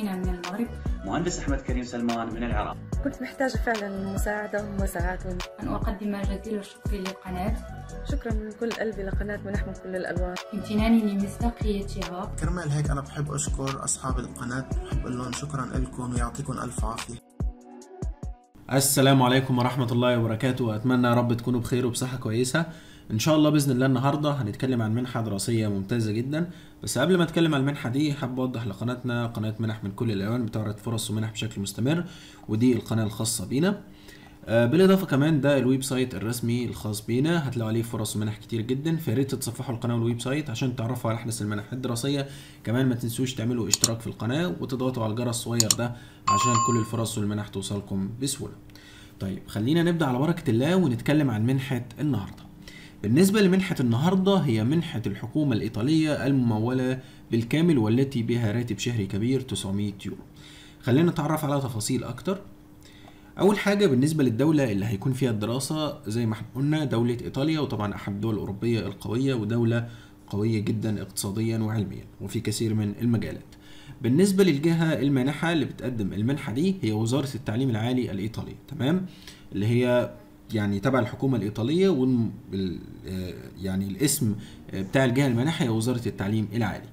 فينا من المغرب مهندس أحمد كريم سلمان من العراق كنت محتاجة فعلا مساعدة ومساعدة أن أقدم جزيل الشكر للقناة شكرا من كل قلبي لقناة ملحمة كل الألوان امتناني لمصداقيتها كرمال هيك أنا بحب أشكر أصحاب القناة بحب أقول لهم شكرا لكم ويعطيكم ألف عافية السلام عليكم ورحمة الله وبركاته أتمنى يا رب تكونوا بخير وبصحة كويسة ان شاء الله باذن الله النهارده هنتكلم عن منحه دراسيه ممتازه جدا بس قبل ما اتكلم عن المنحه دي حابب اوضح لقناتنا قناه منح من كل الالوان بتعرض فرص ومنح بشكل مستمر ودي القناه الخاصه بينا آه، بالاضافه كمان ده الويب سايت الرسمي الخاص بينا هتلاقوا عليه فرص ومنح كتير جدا فياريت تتصفحوا القناه والويب سايت عشان تعرفوا على احدث المنح الدراسيه كمان ما تنسوش تعملوا اشتراك في القناه وتضغطوا على الجرس الصغير ده عشان كل الفرص والمنح توصلكم بسهوله طيب خلينا نبدا على بركه الله ونتكلم عن منحه النهارده بالنسبة لمنحة النهاردة هي منحة الحكومة الإيطالية الممولة بالكامل والتي بها راتب شهري كبير 900 يورو خلينا نتعرف على تفاصيل أكتر أول حاجة بالنسبة للدولة اللي هيكون فيها الدراسة زي ما احنا قلنا دولة إيطاليا وطبعا أحد الدول الأوروبية القوية ودولة قوية جدا اقتصاديا وعلميا وفي كثير من المجالات بالنسبة للجهة المانحة اللي بتقدم المنحة دي هي وزارة التعليم العالي الإيطالية تمام اللي هي يعني تبع الحكومه الايطاليه وال آه، يعني الاسم آه، بتاع الجهه المانحه هي وزاره التعليم العالي.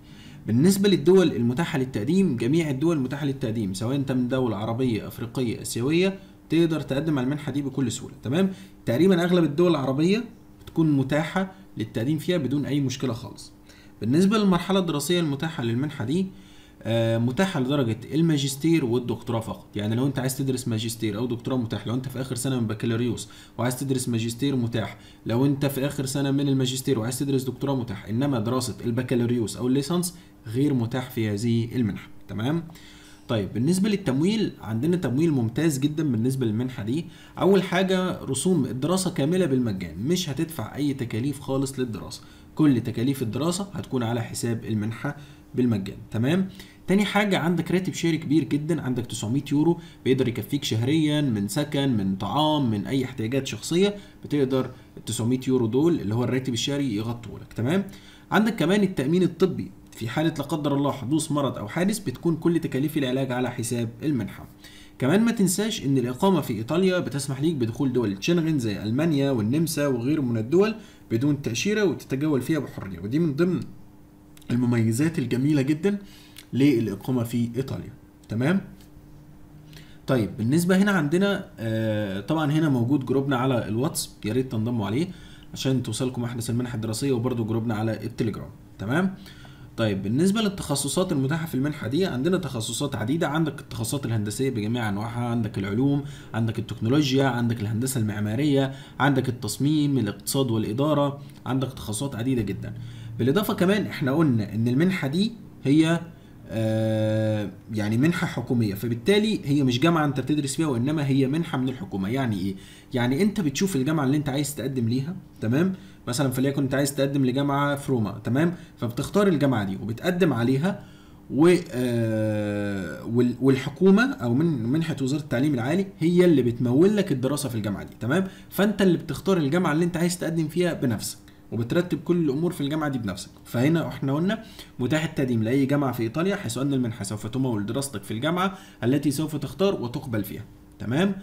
بالنسبة للدول المتاحة للتقديم جميع الدول المتاحة للتقديم سواء انت من دولة عربية افريقية اسيوية تقدر تقدم على المنحة دي بكل سهولة تمام تقريبا اغلب الدول العربية بتكون متاحة للتقديم فيها بدون اي مشكلة خالص بالنسبة للمرحلة الدراسية المتاحة للمنحة دي آه، متاحه لدرجه الماجستير والدكتوراه فقط يعني لو انت عايز تدرس ماجستير او دكتوراه متاح لو انت في اخر سنه من بكالوريوس وعايز تدرس ماجستير متاح لو انت في اخر سنه من الماجستير وعايز تدرس دكتوراه متاح انما دراسه البكالوريوس او الليسانس غير متاح في هذه المنحه تمام طيب بالنسبة للتمويل عندنا تمويل ممتاز جدا بالنسبة للمنحة دي أول حاجة رسوم الدراسة كاملة بالمجان مش هتدفع أي تكاليف خالص للدراسة كل تكاليف الدراسة هتكون على حساب المنحة بالمجان تمام تاني حاجة عندك راتب شهري كبير جدا عندك 900 يورو بيقدر يكفيك شهريا من سكن من طعام من أي احتياجات شخصية بتقدر ال 900 يورو دول اللي هو الراتب الشهري يغطوا لك تمام عندك كمان التأمين الطبي في حالة لا قدر الله حدوث مرض أو حادث بتكون كل تكاليف العلاج على حساب المنحة كمان ما تنساش ان الاقامه في ايطاليا بتسمح ليك بدخول دول تشنغن زي المانيا والنمسا وغير من الدول بدون تاشيره وتتجول فيها بحريه ودي من ضمن المميزات الجميله جدا للاقامه في ايطاليا تمام طيب بالنسبه هنا عندنا آه طبعا هنا موجود جروبنا على الواتس يا ريت تنضموا عليه عشان توصلكم احدث المنحه الدراسيه وبرده جروبنا على التليجرام تمام طيب بالنسبه للتخصصات المتاحه في المنحه دي عندنا تخصصات عديده عندك التخصصات الهندسيه بجميع انواعها عندك العلوم عندك التكنولوجيا عندك الهندسه المعماريه عندك التصميم الاقتصاد والاداره عندك تخصصات عديده جدا بالاضافه كمان احنا قلنا ان المنحه دي هي آه، يعني منحه حكوميه فبالتالي هي مش جامعه انت بتدرس فيها وانما هي منحه من الحكومه يعني ايه يعني انت بتشوف الجامعه اللي انت عايز تقدم ليها تمام مثلا فليكن انت عايز تقدم لجامعه في روما تمام فبتختار الجامعه دي وبتقدم عليها و آه، والحكومه او من منحه وزاره التعليم العالي هي اللي بتمول لك الدراسه في الجامعه دي تمام فانت اللي بتختار الجامعه اللي انت عايز تقدم فيها بنفسك وبترتب كل الامور في الجامعه دي بنفسك فهنا احنا قلنا متاح التقديم لاي جامعه في ايطاليا حيث ان المنحه سوف تمول دراستك في الجامعه التي سوف تختار وتقبل فيها تمام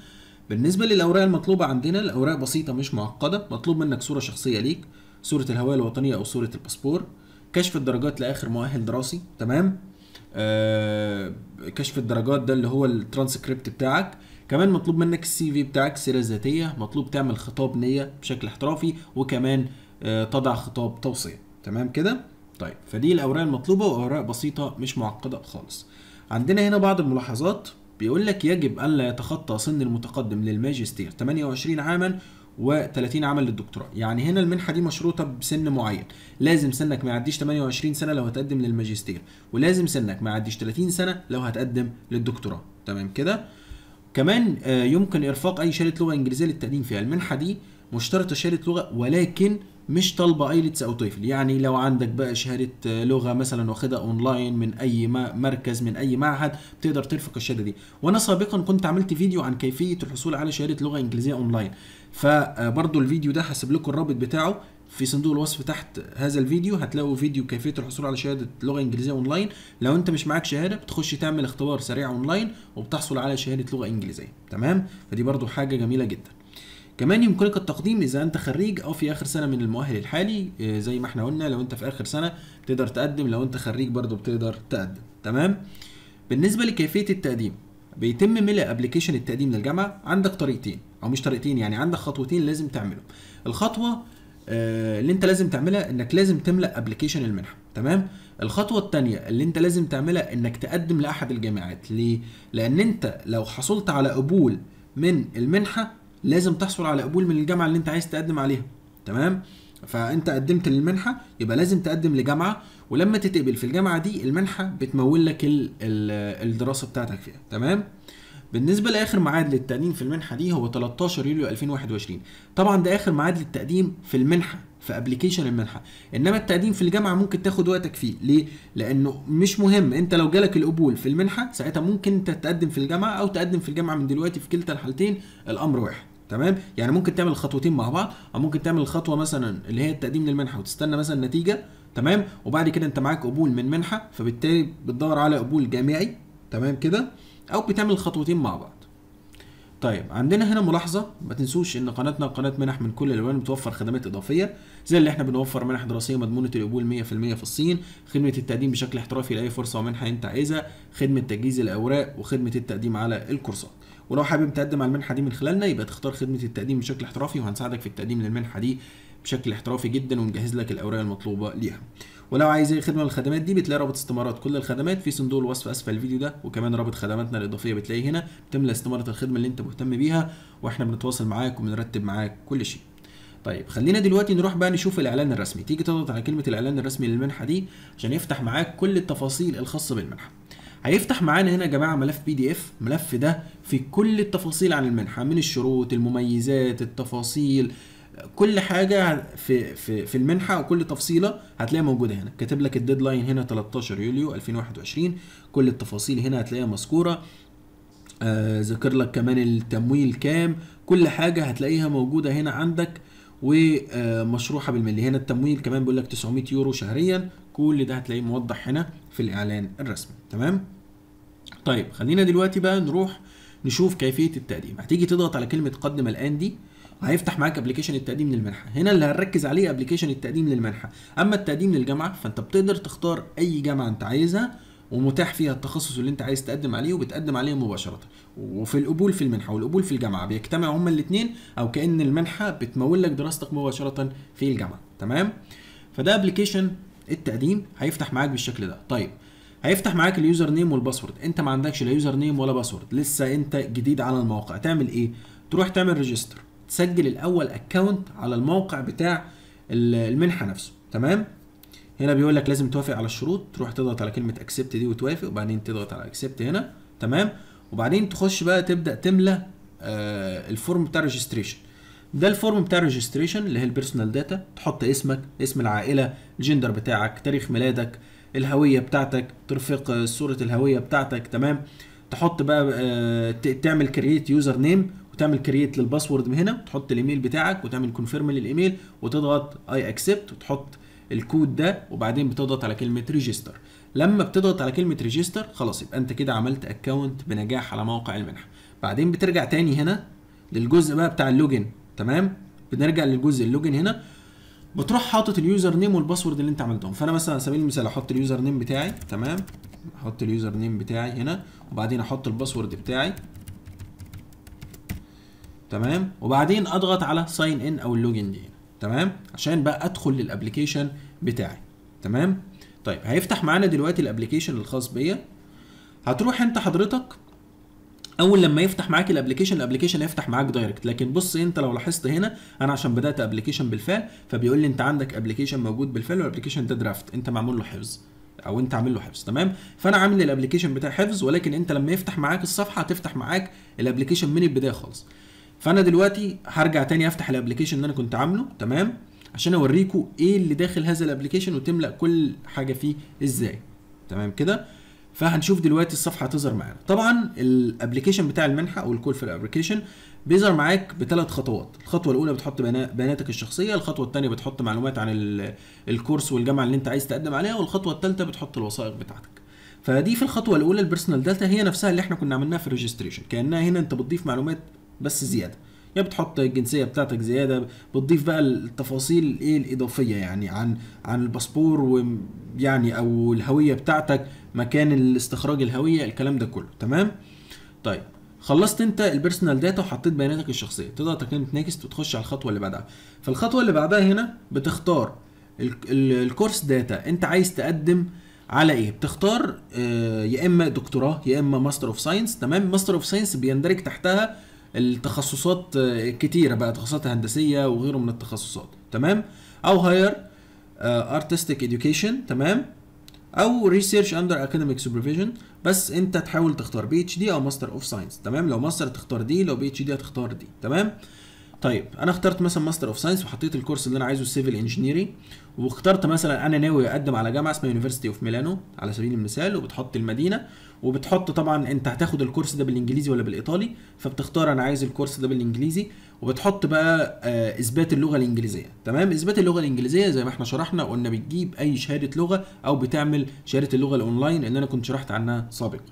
بالنسبه للاوراق المطلوبه عندنا الاوراق بسيطه مش معقده مطلوب منك صوره شخصيه ليك صوره الهويه الوطنيه او صوره الباسبور كشف الدرجات لاخر مؤهل دراسي تمام آه كشف الدرجات ده اللي هو الترانسكريبت بتاعك كمان مطلوب منك السي في بتاعك سيرة ذاتية مطلوب تعمل خطاب نيه بشكل احترافي وكمان آه، تضع خطاب توصيه تمام كده طيب فدي الاوراق المطلوبه واوراق بسيطه مش معقده خالص عندنا هنا بعض الملاحظات بيقول لك يجب الا يتخطى سن المتقدم للماجستير 28 عاما و30 عاما للدكتوراه يعني هنا المنحه دي مشروطه بسن معين لازم سنك ما يعديش 28 سنه لو هتقدم للماجستير ولازم سنك ما يعديش 30 سنه لو هتقدم للدكتوراه تمام كده كمان آه، يمكن ارفاق اي شهاده لغه انجليزيه للتقديم فيها المنحه دي مشترطه شهاده لغه ولكن مش طالبه ايلتس او تويفل يعني لو عندك بقى شهاده آه، لغه مثلا واخدها اونلاين من اي مركز من اي معهد بتقدر ترفق الشهاده دي وانا سابقا كنت عملت فيديو عن كيفيه الحصول على شهاده لغه انجليزيه اونلاين فبرضو آه، الفيديو ده هسيب لكم الرابط بتاعه في صندوق الوصف تحت هذا الفيديو هتلاقوا فيديو كيفيه الحصول على شهاده لغه انجليزيه اونلاين لو انت مش معاك شهاده بتخش تعمل اختبار سريع اونلاين وبتحصل على شهاده لغه انجليزيه تمام فدي برضو حاجه جميله جدا كمان يمكنك التقديم اذا انت خريج او في اخر سنه من المؤهل الحالي آه، زي ما احنا قلنا لو انت في اخر سنه تقدر تقدم لو انت خريج برضو بتقدر تقدم تمام بالنسبه لكيفيه التقديم بيتم ملء ابلكيشن التقديم للجامعه عندك طريقتين او مش طريقتين يعني عندك خطوتين لازم تعملهم الخطوه آه، اللي انت لازم تعملها انك لازم تملا ابلكيشن المنحه تمام الخطوه الثانيه اللي انت لازم تعملها انك تقدم لاحد الجامعات ليه لان انت لو حصلت على قبول من المنحه لازم تحصل على قبول من الجامعه اللي انت عايز تقدم عليها تمام فانت قدمت للمنحه يبقى لازم تقدم لجامعه ولما تتقبل في الجامعه دي المنحه بتمول لك الدراسه بتاعتك فيها تمام بالنسبه لاخر ميعاد للتقديم في المنحه دي هو 13 يوليو 2021 طبعا ده اخر ميعاد للتقديم في المنحه في ابلكيشن المنحه انما التقديم في الجامعه ممكن تاخد وقتك فيه ليه لانه مش مهم انت لو جالك القبول في المنحه ساعتها ممكن انت تقدم في الجامعه او تقدم في الجامعه من دلوقتي في كلتا الحالتين الامر واحد تمام يعني ممكن تعمل الخطوتين مع بعض او ممكن تعمل الخطوه مثلا اللي هي التقديم للمنحه وتستنى مثلا نتيجه تمام وبعد كده انت معاك قبول من منحه فبالتالي بتدور على قبول جامعي تمام كده او بتعمل الخطوتين مع بعض طيب عندنا هنا ملاحظه ما تنسوش ان قناتنا قناه منح من كل الالوان بتوفر خدمات اضافيه زي اللي احنا بنوفر منح دراسيه مضمونه القبول 100% في الصين خدمه التقديم بشكل احترافي لاي فرصه ومنحه انت عايزها خدمه تجهيز الاوراق وخدمه التقديم على الكورسات ولو حابب تقدم على المنحه دي من خلالنا يبقى تختار خدمه التقديم بشكل احترافي وهنساعدك في التقديم للمنحه دي بشكل احترافي جدا ونجهز لك الاوراق المطلوبه ليها ولو عايز اي خدمه من الخدمات دي بتلاقي رابط استمارات كل الخدمات في صندوق الوصف اسفل الفيديو ده وكمان رابط خدماتنا الاضافيه بتلاقيه هنا بتملى استماره الخدمه اللي انت مهتم بيها واحنا بنتواصل معاك وبنرتب معاك كل شيء طيب خلينا دلوقتي نروح بقى نشوف الاعلان الرسمي تيجي تضغط على كلمه الاعلان الرسمي للمنحه دي عشان يفتح معاك كل التفاصيل الخاصه بالمنحه هيفتح معانا هنا يا جماعه ملف بي دي اف الملف ده في كل التفاصيل عن المنحه من الشروط المميزات التفاصيل كل حاجه في في في المنحه وكل تفصيله هتلاقيها موجوده هنا كاتب لك الديدلاين هنا 13 يوليو 2021 كل التفاصيل هنا هتلاقيها مذكوره ذكر آه لك كمان التمويل كام كل حاجه هتلاقيها موجوده هنا عندك ومشروحه بالملي هنا التمويل كمان بيقول لك 900 يورو شهريا كل ده هتلاقيه موضح هنا في الاعلان الرسمي تمام طيب خلينا دلوقتي بقى نروح نشوف كيفيه التقديم هتيجي تضغط على كلمه قدم الان دي هيفتح معاك ابلكيشن التقديم للمنحه هنا اللي هنركز عليه ابلكيشن التقديم للمنحه اما التقديم للجامعه فانت بتقدر تختار اي جامعه انت عايزها ومتاح فيها التخصص اللي انت عايز تقدم عليه وبتقدم عليه مباشره وفي القبول في المنحه والقبول في الجامعه بيجتمع هما الاثنين او كان المنحه بتمول لك دراستك مباشره في الجامعه تمام فده ابلكيشن التقديم هيفتح معاك بالشكل ده طيب هيفتح معاك اليوزر نيم والباسورد انت ما عندكش لا يوزر نيم ولا باسورد لسه انت جديد على الموقع تعمل ايه تروح تعمل ريجستر تسجل الاول اكونت على الموقع بتاع المنحه نفسه تمام هنا بيقول لك لازم توافق على الشروط تروح تضغط على كلمه اكسبت دي وتوافق وبعدين تضغط على اكسبت هنا تمام وبعدين تخش بقى تبدا تملى آه الفورم بتاع الريجستريشن ده الفورم بتاع الريجستريشن اللي هي البيرسونال داتا تحط اسمك اسم العائله الجندر بتاعك تاريخ ميلادك الهويه بتاعتك ترفق آه، صوره الهويه بتاعتك تمام تحط بقى آه تعمل كرييت يوزر نيم وتعمل كرييت للباسورد من هنا وتحط الايميل بتاعك وتعمل كونفيرم للايميل وتضغط اي اكسبت وتحط الكود ده وبعدين بتضغط على كلمه ريجستر لما بتضغط على كلمه ريجستر خلاص يبقى انت كده عملت اكونت بنجاح على موقع المنحه بعدين بترجع تاني هنا للجزء بقى بتاع اللوجن تمام بنرجع للجزء اللوجن هنا بتروح حاطط اليوزر نيم والباسورد اللي انت عملتهم فانا مثلا على سبيل المثال احط اليوزر نيم بتاعي تمام احط اليوزر نيم بتاعي هنا وبعدين احط الباسورد بتاعي تمام وبعدين اضغط على ساين ان او اللوجن دي تمام عشان بقى ادخل للابلكيشن بتاعي تمام طيب هيفتح معانا دلوقتي الابلكيشن الخاص بيا هتروح انت حضرتك اول لما يفتح معاك الابلكيشن الابلكيشن هيفتح معاك دايركت لكن بص انت لو لاحظت هنا انا عشان بدات ابلكيشن بالفعل فبيقول لي انت عندك ابلكيشن موجود بالفعل والابلكيشن ده درافت انت معمول له حفظ او انت عامل له حفظ تمام فانا عامل الابلكيشن بتاعي حفظ ولكن انت لما يفتح معاك الصفحه هتفتح معاك الابلكيشن من البدايه خالص فانا دلوقتي هرجع تاني افتح الابلكيشن اللي انا كنت عامله تمام عشان اوريكم ايه اللي داخل هذا الابلكيشن وتملا كل حاجه فيه ازاي تمام كده فهنشوف دلوقتي الصفحه هتظهر معانا طبعا الابلكيشن بتاع المنحه او الكول في الابلكيشن بيظهر معاك بثلاث خطوات الخطوه الاولى بتحط بياناتك الشخصيه الخطوه الثانيه بتحط معلومات عن الكورس والجامعه اللي انت عايز تقدم عليها والخطوه الثالثه بتحط الوثائق بتاعتك فدي في الخطوه الاولى البيرسونال داتا هي نفسها اللي احنا كنا عملناها في الريجستريشن كانها هنا انت بتضيف معلومات بس زياده يا بتحط الجنسيه بتاعتك زياده بتضيف بقى التفاصيل ايه الاضافيه يعني عن عن الباسبور ويعني او الهويه بتاعتك مكان الاستخراج الهويه الكلام ده كله تمام طيب خلصت انت البيرسونال داتا وحطيت بياناتك الشخصيه تقدر تكلمت نيكست وتخش على الخطوه اللي بعدها فالخطوه اللي بعدها هنا بتختار الكورس داتا انت عايز تقدم على ايه بتختار آه، يا اما دكتوراه يا اما ماستر اوف ساينس تمام ماستر اوف ساينس بيندرج تحتها التخصصات آه، كتيره بقى تخصصات هندسيه وغيره من التخصصات تمام او هاير ارتستيك اديوكيشن تمام او ريسيرش اندر اكاديميك سوبرفيجن بس انت تحاول تختار بي اتش دي او ماستر اوف ساينس تمام لو ماستر تختار دي لو بي اتش دي هتختار دي تمام طيب انا اخترت مثلا ماستر اوف ساينس وحطيت الكورس اللي انا عايزه سيفل انجينيرنج واخترت مثلا انا ناوي اقدم على جامعه اسمها يونيفرستي اوف ميلانو على سبيل المثال وبتحط المدينه وبتحط طبعا انت هتاخد الكورس ده بالانجليزي ولا بالايطالي فبتختار انا عايز الكورس ده بالانجليزي وبتحط بقى آه، اثبات اللغه الانجليزيه تمام اثبات اللغه الانجليزيه زي ما احنا شرحنا قلنا بتجيب اي شهاده لغه او بتعمل شهاده اللغه الاونلاين اللي انا كنت شرحت عنها سابقا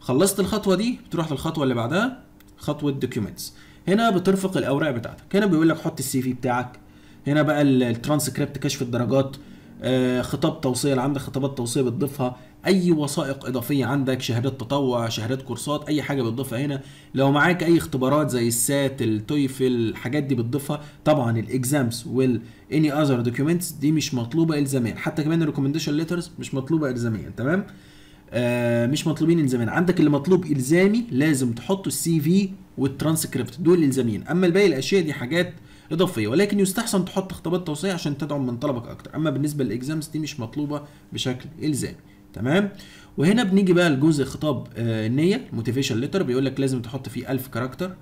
خلصت الخطوه دي بتروح للخطوه اللي بعدها خطوه دوكيومنتس هنا بترفق الاوراق بتاعتك هنا بيقول لك حط السي في بتاعك هنا بقى الترانسكريبت كشف الدرجات آه، خطاب توصيه لو عندك خطابات توصيه بتضيفها اي وثائق اضافيه عندك شهادات تطوع شهادات كورسات اي حاجه بتضيفها هنا لو معاك اي اختبارات زي السات التويفل الحاجات دي بتضيفها طبعا الاكزامز وال اني اذر دوكيومنتس دي مش مطلوبه الزاميا حتى كمان الريكومنديشن ليترز مش مطلوبه الزاميا تمام آه مش مطلوبين الزاميا عندك اللي مطلوب الزامي لازم تحطه السي في والترانسكريبت دول يلزمين اما الباقي الاشياء دي حاجات اضافيه ولكن يستحسن تحط خطابات توصيه عشان تدعم من طلبك اكتر اما بالنسبه للاكزامز دي مش مطلوبه بشكل الزامي تمام وهنا بنيجي بقى لجزء خطاب آه، النيه الموتيفيشن ليتر بيقول لك لازم تحط فيه 1000 كاركتر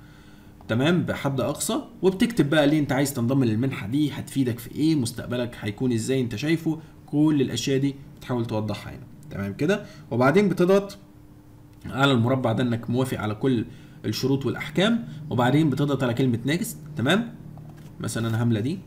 تمام بحد اقصى وبتكتب بقى ليه انت عايز تنضم للمنحه دي هتفيدك في ايه مستقبلك هيكون ازاي انت شايفه كل الاشياء دي بتحاول توضحها هنا تمام كده وبعدين بتضغط على المربع ده انك موافق على كل الشروط والاحكام وبعدين بتضغط على كلمه نيكست تمام مثلا انا هملى دي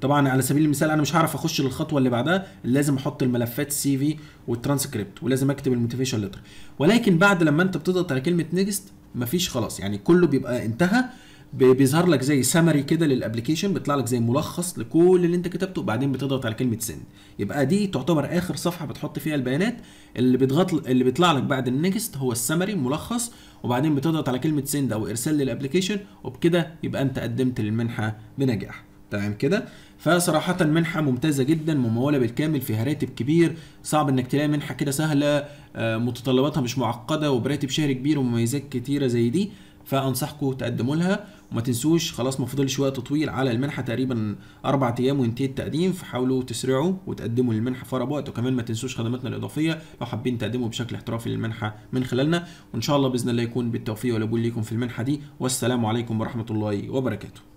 طبعا على سبيل المثال انا مش هعرف اخش للخطوه اللي بعدها لازم احط الملفات السي في والترانسكريبت ولازم اكتب الموتيفيشن لتر ولكن بعد لما انت بتضغط على كلمه نيكست مفيش خلاص يعني كله بيبقى انتهى بيظهر لك زي سمري كده للابلكيشن بيطلع لك زي ملخص لكل اللي انت كتبته وبعدين بتضغط على كلمه سند يبقى دي تعتبر اخر صفحه بتحط فيها البيانات اللي بيضغط اللي بيطلع لك بعد النكست هو السمري ملخص وبعدين بتضغط على كلمه سند او ارسال للابلكيشن وبكده يبقى انت قدمت للمنحه بنجاح تمام كده فصراحة منحة ممتازة جدا ممولة بالكامل فيها راتب كبير صعب انك تلاقي منحة كده سهلة آه، متطلباتها مش معقدة وبراتب شهري كبير ومميزات كتيرة زي دي فانصحكم تقدموا لها وما تنسوش خلاص ما فاضلش وقت طويل على المنحه تقريبا اربع ايام وينتهي التقديم فحاولوا تسرعوا وتقدموا للمنحه في اقرب وقت وكمان ما تنسوش خدماتنا الاضافيه لو حابين تقدموا بشكل احترافي للمنحه من خلالنا وان شاء الله باذن الله يكون بالتوفيق والقبول ليكم في المنحه دي والسلام عليكم ورحمه الله وبركاته